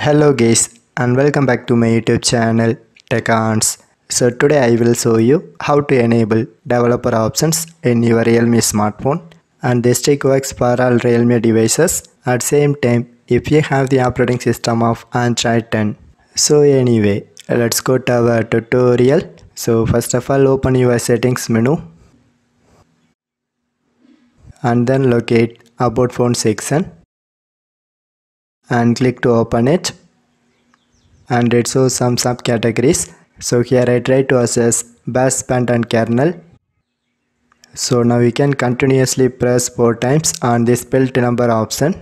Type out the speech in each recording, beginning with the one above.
hello guys and welcome back to my youtube channel tech so today i will show you how to enable developer options in your realme smartphone and this trick works for all realme devices at same time if you have the operating system of android 10 so anyway let's go to our tutorial so first of all open your settings menu and then locate about phone section and click to open it and it shows some subcategories so here I try to access baseband and kernel so now we can continuously press 4 times on this built number option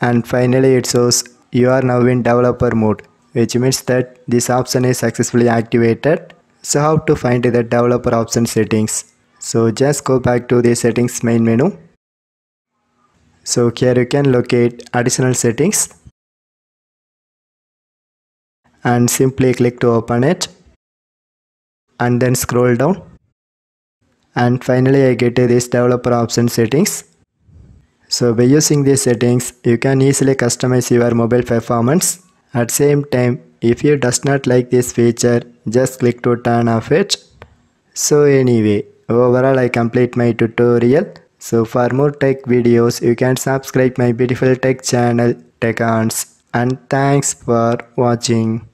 and finally it shows you are now in developer mode which means that this option is successfully activated so how to find the developer option settings so just go back to the settings main menu so here you can locate additional settings and simply click to open it and then scroll down and finally I get this developer option settings. So by using these settings you can easily customize your mobile performance. At same time if you does not like this feature just click to turn off it. So anyway overall I complete my tutorial. So for more tech videos, you can subscribe my beautiful tech channel, TechAunts. And thanks for watching.